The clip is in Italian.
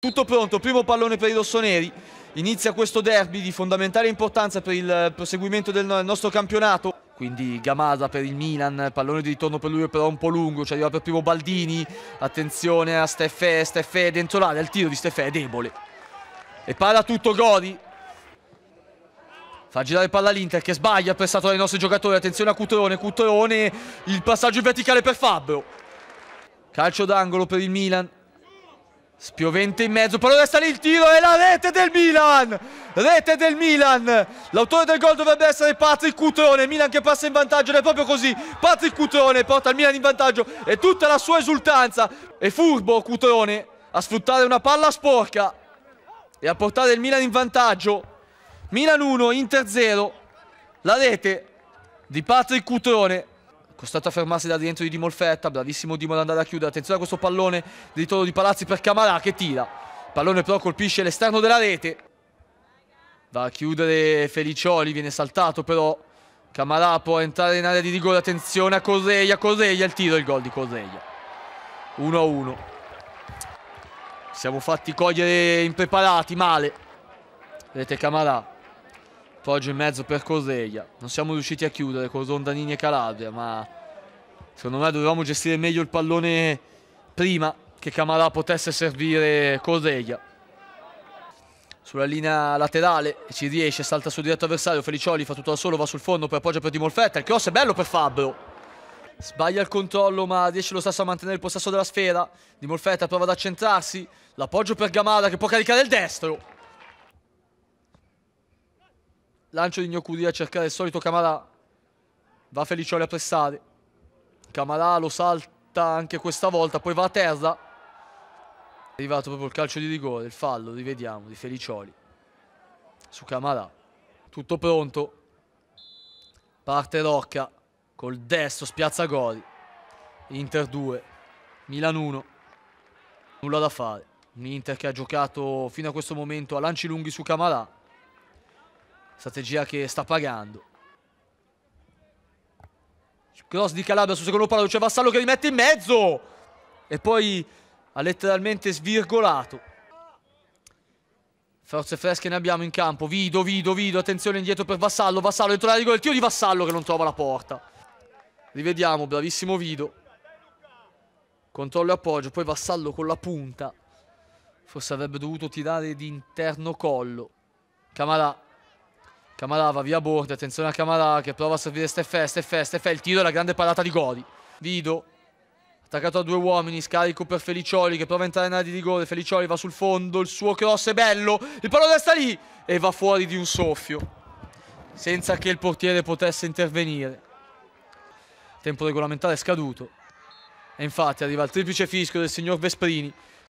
Tutto pronto, primo pallone per i rossoneri. Inizia questo derby di fondamentale importanza per il proseguimento del nostro campionato. Quindi Gamasa per il Milan, pallone di ritorno per lui è però un po' lungo, ci arriva per primo Baldini, attenzione a Steffè, Steffè è dentro l'area, il tiro di Steffè è debole. E para tutto Gori. Fa girare palla l'Inter che sbaglia, pressato dai nostri giocatori, attenzione a Cutrone, Cutrone, il passaggio in verticale per Fabbro. Calcio d'angolo per il Milan, Spiovente in mezzo, però resta lì il tiro e la rete del Milan! Rete del Milan! L'autore del gol dovrebbe essere Patrick Cutrone, Milan che passa in vantaggio ed è proprio così. Patrick Cutrone porta il Milan in vantaggio e tutta la sua esultanza. È furbo Cutrone a sfruttare una palla sporca e a portare il Milan in vantaggio. Milan 1, Inter 0. La rete di Patrick Cutrone costretto a fermarsi da dentro di Dimolfetta, bravissimo Dimo ad andare a chiudere, attenzione a questo pallone di ritorno di Palazzi per Camarà che tira, pallone però colpisce l'esterno della rete, va a chiudere Felicioli, viene saltato però Camarà può entrare in area di rigore, attenzione a Correia, Correia il tiro, il gol di Correia, 1-1. Siamo fatti cogliere impreparati, male. Vedete Camarà Poggio in mezzo per Coseglia. Non siamo riusciti a chiudere con Rondanini e Calabria, ma secondo me dovevamo gestire meglio il pallone prima che Camarà potesse servire Coseglia. Sulla linea laterale ci riesce, salta sul diretto avversario, Felicioli fa tutto da solo, va sul fondo, poi appoggia per Di Molfetta, il cross è bello per Fabbro. Sbaglia il controllo ma riesce lo stesso a mantenere il possesso della sfera. Di Molfetta prova ad accentrarsi, l'appoggio per Gamada che può caricare il destro. Lancio di Gnocudi a cercare il solito Camarà. Va Felicioli a pressare. Camarà lo salta anche questa volta, poi va a terra. È arrivato proprio il calcio di rigore, il fallo, rivediamo, di Felicioli. Su Camarà. Tutto pronto. Parte Rocca col destro, spiazza Gori. Inter 2, Milan 1. Nulla da fare. Un Inter che ha giocato fino a questo momento a lanci lunghi su Camarà strategia che sta pagando. Cross di Calabria sul secondo palo, c'è Vassallo che rimette in mezzo e poi ha letteralmente svirgolato. Forze fresche ne abbiamo in campo. Vido, Vido, Vido. Attenzione indietro per Vassallo. Vassallo dentro la rigola. Il tiro di Vassallo che non trova la porta. Rivediamo. Bravissimo Vido. Controllo e appoggio. Poi Vassallo con la punta. Forse avrebbe dovuto tirare di interno collo. Camarà Camarà va via bordo, attenzione a Camarà che prova a servire Steffè, Steffè, Steffè, il tiro e la grande parata di Gori. Vido, attaccato a due uomini, scarico per Felicioli che prova a entrare in area di rigore, Felicioli va sul fondo, il suo cross è bello, il pallone resta lì e va fuori di un soffio, senza che il portiere potesse intervenire. Tempo regolamentare è scaduto e infatti arriva il triplice fischio del signor Vesprini.